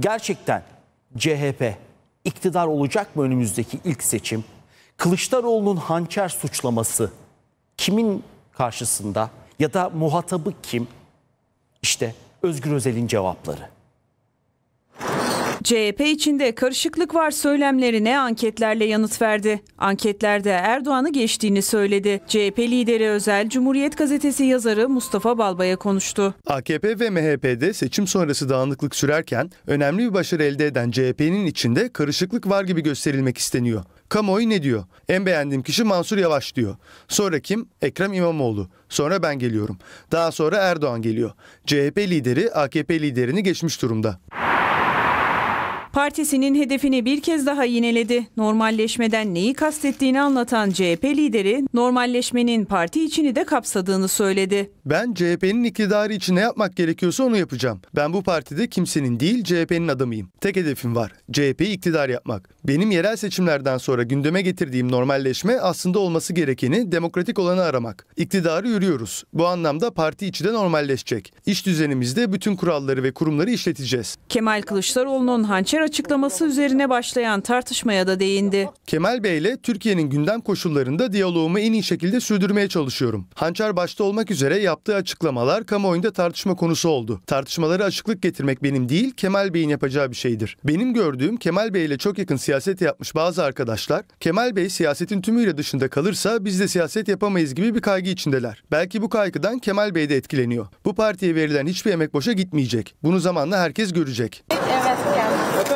Gerçekten CHP iktidar olacak mı önümüzdeki ilk seçim? Kılıçdaroğlu'nun hançer suçlaması kimin karşısında ya da muhatabı kim? İşte Özgür Özel'in cevapları. CHP içinde karışıklık var söylemlerine anketlerle yanıt verdi. Anketlerde Erdoğan'ı geçtiğini söyledi. CHP lideri Özel, Cumhuriyet Gazetesi yazarı Mustafa Balbay'a konuştu. AKP ve MHP'de seçim sonrası dağınıklık sürerken önemli bir başarı elde eden CHP'nin içinde karışıklık var gibi gösterilmek isteniyor. Kamuoyu ne diyor? En beğendiğim kişi Mansur Yavaş diyor. Sonra kim? Ekrem İmamoğlu. Sonra ben geliyorum. Daha sonra Erdoğan geliyor. CHP lideri AKP liderini geçmiş durumda. Partisinin hedefini bir kez daha yineledi. Normalleşmeden neyi kastettiğini anlatan CHP lideri normalleşmenin parti içini de kapsadığını söyledi. Ben CHP'nin iktidarı için ne yapmak gerekiyorsa onu yapacağım. Ben bu partide kimsenin değil CHP'nin adamıyım. Tek hedefim var. CHP'yi iktidar yapmak. Benim yerel seçimlerden sonra gündeme getirdiğim normalleşme aslında olması gerekeni demokratik olanı aramak. İktidarı yürüyoruz. Bu anlamda parti içi de normalleşecek. İş düzenimizde bütün kuralları ve kurumları işleteceğiz. Kemal Kılıçdaroğlu'nun hançer açıklaması üzerine başlayan tartışmaya da değindi. Kemal Bey ile Türkiye'nin gündem koşullarında diyaloğumu en iyi şekilde sürdürmeye çalışıyorum. Hançer başta olmak üzere yaptığı açıklamalar kamuoyunda tartışma konusu oldu. Tartışmalara açıklık getirmek benim değil, Kemal Bey'in yapacağı bir şeydir. Benim gördüğüm Kemal Bey ile çok yakın siyaset yapmış bazı arkadaşlar, Kemal Bey siyasetin tümüyle dışında kalırsa biz de siyaset yapamayız gibi bir kaygı içindeler. Belki bu kaygıdan Kemal Bey de etkileniyor. Bu partiye verilen hiçbir emek boşa gitmeyecek. Bunu zamanla herkes görecek. Evet, evet.